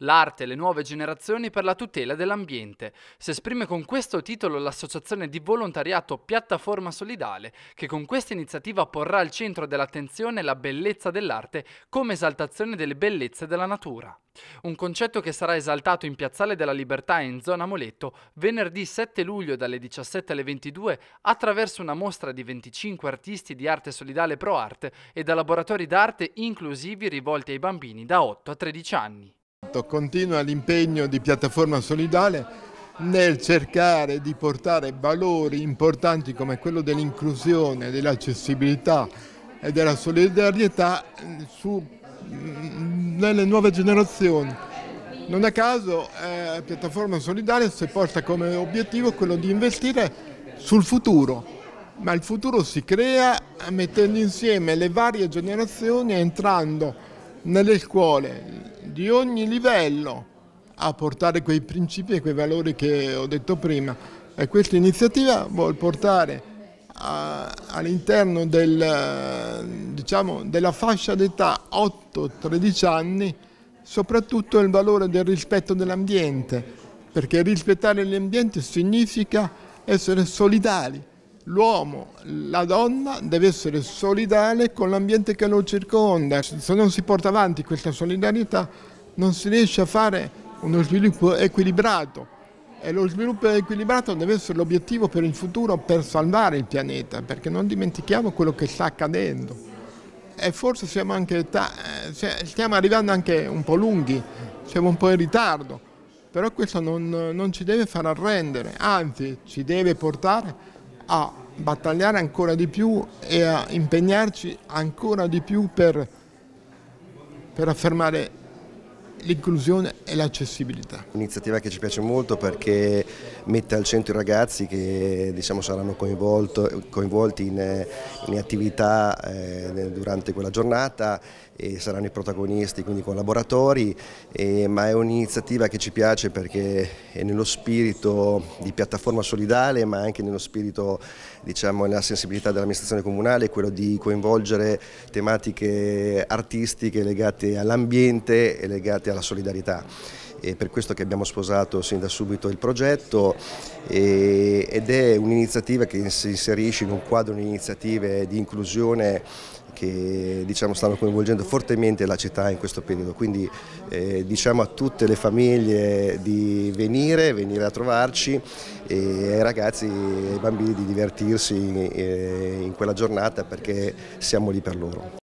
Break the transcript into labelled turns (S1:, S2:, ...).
S1: L'arte e le nuove generazioni per la tutela dell'ambiente. Si esprime con questo titolo l'associazione di volontariato Piattaforma Solidale, che con questa iniziativa porrà al centro dell'attenzione la bellezza dell'arte come esaltazione delle bellezze della natura. Un concetto che sarà esaltato in Piazzale della Libertà in zona Moletto venerdì 7 luglio dalle 17 alle 22 attraverso una mostra di 25 artisti di arte solidale pro art e da laboratori d'arte inclusivi rivolti ai bambini da 8 a 13
S2: anni. Esatto, continua l'impegno di Piattaforma Solidale nel cercare di portare valori importanti come quello dell'inclusione, dell'accessibilità e della solidarietà su, mm, nelle nuove generazioni. Non a caso eh, Piattaforma Solidale si porta come obiettivo quello di investire sul futuro, ma il futuro si crea mettendo insieme le varie generazioni entrando nelle scuole, di ogni livello a portare quei principi e quei valori che ho detto prima. E questa iniziativa vuol portare all'interno del, diciamo, della fascia d'età 8-13 anni soprattutto il valore del rispetto dell'ambiente, perché rispettare l'ambiente significa essere solidali. L'uomo, la donna deve essere solidale con l'ambiente che lo circonda. Se non si porta avanti questa solidarietà non si riesce a fare uno sviluppo equilibrato e lo sviluppo equilibrato deve essere l'obiettivo per il futuro per salvare il pianeta, perché non dimentichiamo quello che sta accadendo. E forse siamo anche, eh, stiamo arrivando anche un po' lunghi, siamo un po' in ritardo, però questo non, non ci deve far arrendere, anzi ci deve portare a battagliare ancora di più e a impegnarci ancora di più per, per affermare l'inclusione e l'accessibilità.
S3: Un'iniziativa che ci piace molto perché mette al centro i ragazzi che diciamo, saranno coinvolti in, in attività eh, durante quella giornata e saranno i protagonisti, quindi i collaboratori, eh, ma è un'iniziativa che ci piace perché è nello spirito di piattaforma solidale ma anche nello spirito, diciamo, nella sensibilità dell'amministrazione comunale, quello di coinvolgere tematiche artistiche legate all'ambiente e legate al alla solidarietà. È per questo che abbiamo sposato sin da subito il progetto e, ed è un'iniziativa che si inserisce in un quadro di iniziative di inclusione che diciamo, stanno coinvolgendo fortemente la città in questo periodo, quindi eh, diciamo a tutte le famiglie di venire, venire a trovarci e ai ragazzi e ai bambini di divertirsi eh, in quella giornata perché siamo lì per loro.